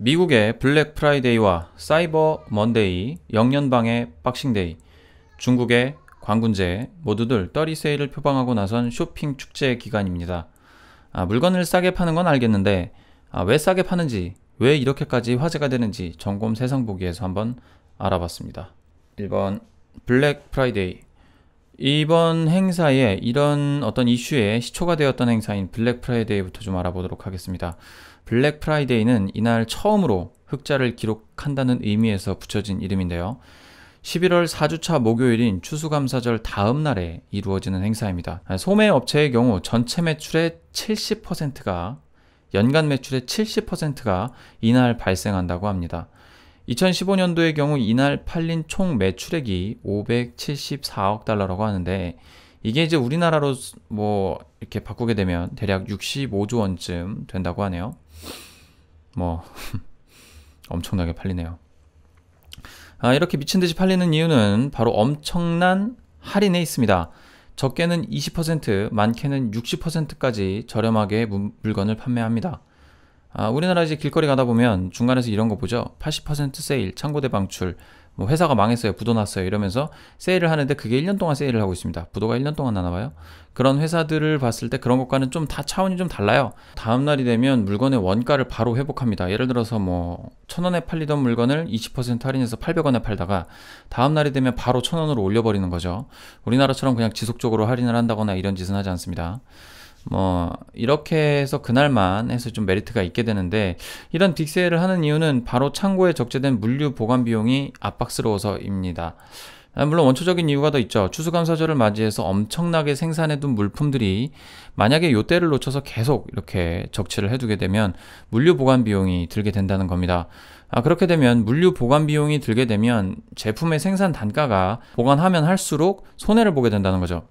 미국의 블랙 프라이데이와 사이버 먼데이, 영년방의 박싱데이, 중국의 광군제 모두들 떨이 세일을 표방하고 나선 쇼핑 축제 기간입니다. 아, 물건을 싸게 파는 건 알겠는데 아, 왜 싸게 파는지, 왜 이렇게까지 화제가 되는지 점검 세상 보기에서 한번 알아봤습니다. 1번 블랙 프라이데이 이번 행사에 이런 어떤 이슈에 시초가 되었던 행사인 블랙 프라이데이부터 좀 알아보도록 하겠습니다. 블랙 프라이데이는 이날 처음으로 흑자를 기록한다는 의미에서 붙여진 이름인데요. 11월 4주차 목요일인 추수감사절 다음 날에 이루어지는 행사입니다. 소매 업체의 경우 전체 매출의 70%가 연간 매출의 70%가 이날 발생한다고 합니다. 2015년도의 경우 이날 팔린 총 매출액이 574억 달러라고 하는데 이게 이제 우리나라로 뭐 이렇게 바꾸게 되면 대략 65조 원쯤 된다고 하네요. 뭐 엄청나게 팔리네요. 아, 이렇게 미친 듯이 팔리는 이유는 바로 엄청난 할인에 있습니다. 적게는 20%, 많게는 60%까지 저렴하게 물건을 판매합니다. 아, 우리나라 이제 길거리 가다 보면 중간에서 이런 거 보죠. 80% 세일, 창고대 방출, 뭐 회사가 망했어요, 부도났어요 이러면서 세일을 하는데 그게 1년 동안 세일을 하고 있습니다. 부도가 1년 동안 나나 봐요. 그런 회사들을 봤을 때 그런 것과는 좀 다 차원이 좀 달라요. 다음 날이 되면 물건의 원가를 바로 회복합니다. 예를 들어서 뭐0원에 팔리던 물건을 20% 할인해서 800원에 팔다가 다음 날이 되면 바로 1 0 0 0원으로 올려버리는 거죠. 우리나라처럼 그냥 지속적으로 할인을 한다거나 이런 짓은 하지 않습니다. 뭐 이렇게 해서 그날만 해서 좀 메리트가 있게 되는데 이런 빅세일을 하는 이유는 바로 창고에 적재된 물류 보관 비용이 압박스러워서입니다. 아, 물론 원초적인 이유가 더 있죠. 추수감사절을 맞이해서 엄청나게 생산해둔 물품들이 만약에 요때를 놓쳐서 계속 이렇게 적치를 해두게 되면 물류 보관 비용이 들게 된다는 겁니다. 아, 그렇게 되면 물류 보관 비용이 들게 되면 제품의 생산 단가가 보관하면 할수록 손해를 보게 된다는 거죠.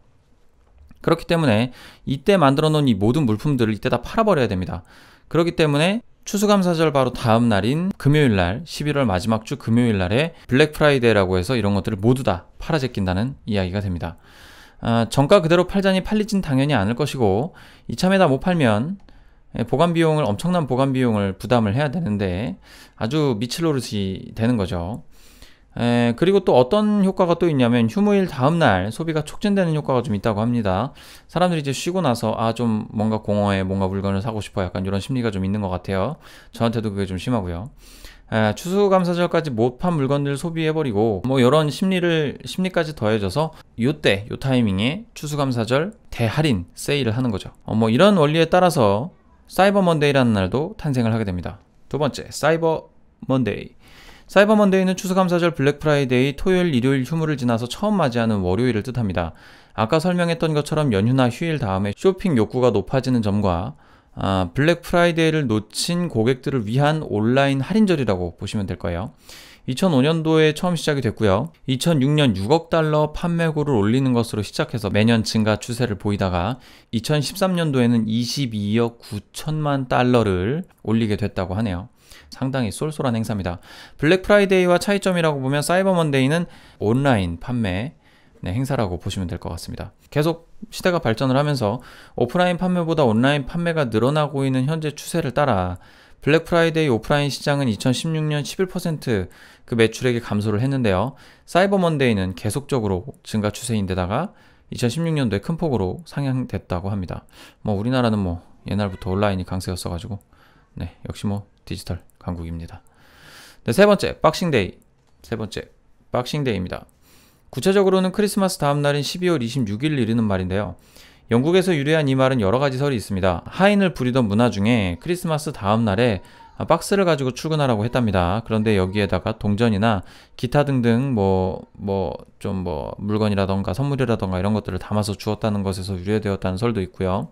그렇기 때문에 이때 만들어 놓은 이 모든 물품들을 이때 다 팔아버려야 됩니다. 그렇기 때문에 추수감사절 바로 다음 날인 금요일 날 11월 마지막 주 금요일 날에 블랙 프라이데이라고 해서 이런 것들을 모두 다 팔아 제낀다는 이야기가 됩니다. 아, 정가 그대로 팔자니 팔리진 당연히 않을 것이고 이참에 다 못 팔면 예, 보관 비용을 엄청난 보관 비용을 부담을 해야 되는데 아주 미칠 노릇이 되는 거죠. 에, 그리고 또 어떤 효과가 또 있냐면 휴무일 다음날 소비가 촉진되는 효과가 좀 있다고 합니다. 사람들이 이제 쉬고 나서 아 좀 뭔가 공허해 뭔가 물건을 사고 싶어 약간 이런 심리가 좀 있는 것 같아요. 저한테도 그게 좀 심하고요. 에, 추수감사절까지 못 판 물건들 소비해버리고 뭐 이런 심리를 심리까지 더해져서 요때 요 타이밍에 추수감사절 대할인 세일을 하는 거죠. 어, 뭐 이런 원리에 따라서 사이버 먼데이라는 날도 탄생을 하게 됩니다. 두 번째 사이버 먼데이 사이버 먼데이는 추수감사절 블랙프라이데이 토요일 일요일 휴무를 지나서 처음 맞이하는 월요일을 뜻합니다. 아까 설명했던 것처럼 연휴나 휴일 다음에 쇼핑 욕구가 높아지는 점과 아, 블랙프라이데이를 놓친 고객들을 위한 온라인 할인절이라고 보시면 될 거예요. 2005년도에 처음 시작이 됐고요. 2006년 6억 달러 판매고를 올리는 것으로 시작해서 매년 증가 추세를 보이다가 2013년도에는 22억 9천만 달러를 올리게 됐다고 하네요. 상당히 쏠쏠한 행사입니다. 블랙 프라이데이와 차이점이라고 보면 사이버 먼데이는 온라인 판매 네, 행사라고 보시면 될 것 같습니다. 계속 시대가 발전을 하면서 오프라인 판매보다 온라인 판매가 늘어나고 있는 현재 추세를 따라 블랙 프라이데이 오프라인 시장은 2016년 11%그 매출액이 감소를 했는데요. 사이버 먼데이는 계속적으로 증가 추세인데다가 2016년도에 큰 폭으로 상향됐다고 합니다. 뭐 우리나라는 뭐 옛날부터 온라인이 강세였어가지고 네, 역시 뭐 디지털 강국입니다. 네, 세 번째, 박싱데이. 세 번째, 박싱데이입니다. 구체적으로는 크리스마스 다음 날인 12월 26일 이르는 말인데요. 영국에서 유래한 이 말은 여러 가지 설이 있습니다. 하인을 부리던 문화 중에 크리스마스 다음 날에 박스를 가지고 출근하라고 했답니다. 그런데 여기에다가 동전이나 기타 등등 뭐 뭐 좀뭐 뭐 물건이라던가 선물이라던가 이런 것들을 담아서 주었다는 것에서 유래되었다는 설도 있고요.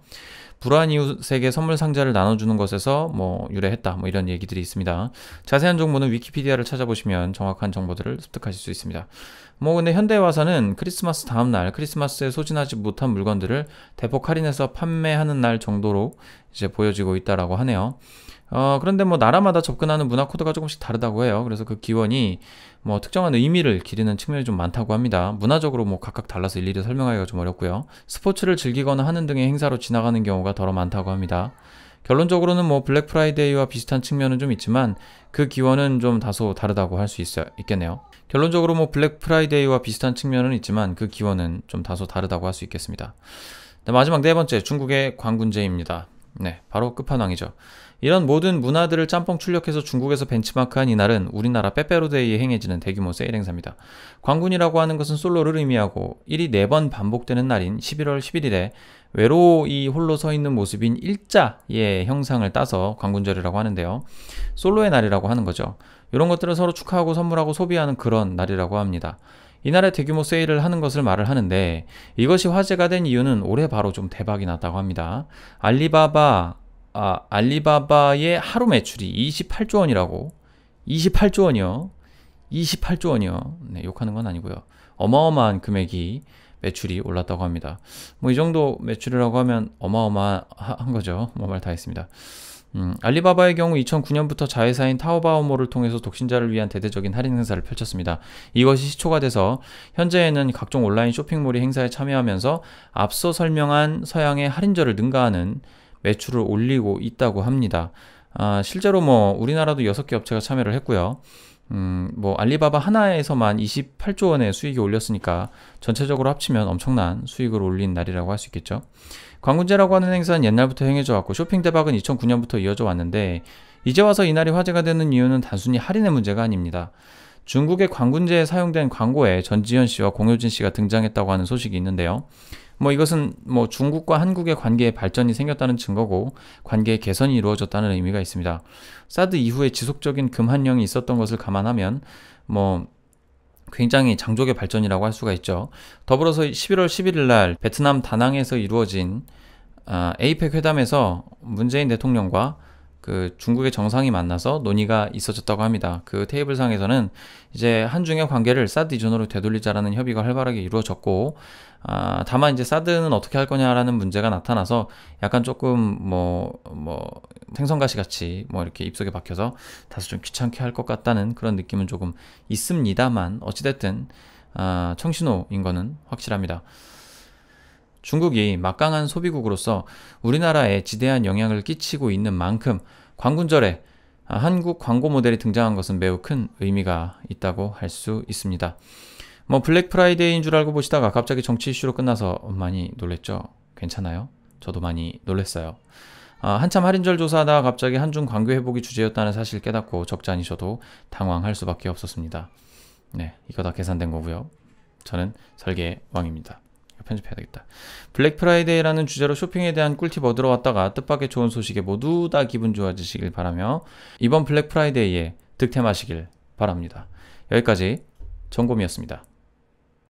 불안 이웃에게 선물 상자를 나눠주는 것에서 뭐 유래했다 뭐 이런 얘기들이 있습니다. 자세한 정보는 위키피디아를 찾아보시면 정확한 정보들을 습득하실 수 있습니다. 뭐 근데 현대에 와서는 크리스마스 다음날 크리스마스에 소진하지 못한 물건들을 대폭 할인해서 판매하는 날 정도로 이제 보여지고 있다라고 하네요. 어, 그런데 뭐 나라마다 접근하는 문화 코드가 조금씩 다르다고 해요. 그래서 그 기원이 뭐 특정한 의미를 기리는 측면이 좀 많다고 합니다. 문화적으로 뭐 각각 달라서 일일이 설명하기가 좀 어렵고요. 스포츠를 즐기거나 하는 등의 행사로 지나가는 경우가 더러 많다고 합니다. 결론적으로는 뭐 블랙 프라이데이와 비슷한 측면은 좀 있지만 그 기원은 좀 다소 다르다고 할 수있겠네요 결론적으로 뭐 블랙 프라이데이와 비슷한 측면은 있지만 그 기원은 좀 다소 다르다고 할 수 있겠습니다. 네, 마지막 네 번째 중국의 광군제입니다. 네, 바로 끝판왕이죠. 이런 모든 문화들을 짬뽕 출력해서 중국에서 벤치마크한 이날은 우리나라 빼빼로데이에 행해지는 대규모 세일 행사입니다. 광군이라고 하는 것은 솔로를 의미하고 1이 4번 반복되는 날인 11월 11일에 외로이 홀로 서 있는 모습인 일자의 형상을 따서 광군절이라고 하는데요. 솔로의 날이라고 하는 거죠. 이런 것들을 서로 축하하고 선물하고 소비하는 그런 날이라고 합니다. 이날에 대규모 세일을 하는 것을 말을 하는데 이것이 화제가 된 이유는 올해 바로 좀 대박이 났다고 합니다. 알리바바 아, 알리바바의 하루 매출이 28조 원이라고 28조 원이요. 28조 원이요. 네, 욕하는 건 아니고요. 어마어마한 금액이 매출이 올랐다고 합니다. 뭐 이 정도 매출이라고 하면 어마어마한 거죠. 뭐 말 다 했습니다. 음, 알리바바의 경우 2009년부터 자회사인 타오바오모를 통해서 독신자를 위한 대대적인 할인 행사를 펼쳤습니다. 이것이 시초가 돼서 현재에는 각종 온라인 쇼핑몰이 행사에 참여하면서 앞서 설명한 서양의 할인절을 능가하는 매출을 올리고 있다고 합니다. 아, 실제로 뭐 우리나라도 6개 업체가 참여를 했고요. 음, 뭐 알리바바 하나에서만 28조 원의 수익이 올렸으니까 전체적으로 합치면 엄청난 수익을 올린 날이라고 할 수 있겠죠. 광군제라고 하는 행사는 옛날부터 행해져 왔고 쇼핑 대박은 2009년부터 이어져 왔는데 이제 와서 이날이 화제가 되는 이유는 단순히 할인의 문제가 아닙니다. 중국의 광군제에 사용된 광고에 전지현 씨와 공효진 씨가 등장했다고 하는 소식이 있는데요. 뭐 이것은 뭐 중국과 한국의 관계에 발전이 생겼다는 증거고 관계의 개선이 이루어졌다는 의미가 있습니다. 사드 이후에 지속적인 금한령이 있었던 것을 감안하면 뭐 굉장히 장족의 발전이라고 할 수가 있죠. 더불어서 11월 11일 날 베트남 다낭에서 이루어진 아, 에이펙 회담에서 문재인 대통령과 그 중국의 정상이 만나서 논의가 있어졌다고 합니다. 그 테이블 상에서는 이제 한중의 관계를 사드 이전으로 되돌리자라는 협의가 활발하게 이루어졌고, 아, 다만 이제 사드는 어떻게 할 거냐라는 문제가 나타나서 약간 조금 뭐, 뭐, 생선가시 같이 뭐 이렇게 입속에 박혀서 다소 좀 귀찮게 할 것 같다는 그런 느낌은 조금 있습니다만, 어찌됐든, 아, 청신호인 거는 확실합니다. 중국이 막강한 소비국으로서 우리나라에 지대한 영향을 끼치고 있는 만큼 광군절에 한국 광고 모델이 등장한 것은 매우 큰 의미가 있다고 할 수 있습니다. 뭐 블랙 프라이데이인 줄 알고 보시다가 갑자기 정치 이슈로 끝나서 많이 놀랬죠. 괜찮아요? 저도 많이 놀랬어요. 아, 한참 할인절 조사하다가 갑자기 한중 관계 회복이 주제였다는 사실 깨닫고 적잖이 셔도 당황할 수밖에 없었습니다. 네, 이거 다 계산된 거고요. 저는 설계 왕입니다. 편집해야 되겠다. 블랙 프라이데이라는 주제로 쇼핑에 대한 꿀팁 얻으러 왔다가 뜻밖의 좋은 소식에 모두 다 기분 좋아지시길 바라며 이번 블랙 프라이데이에 득템하시길 바랍니다. 여기까지 점검이었습니다.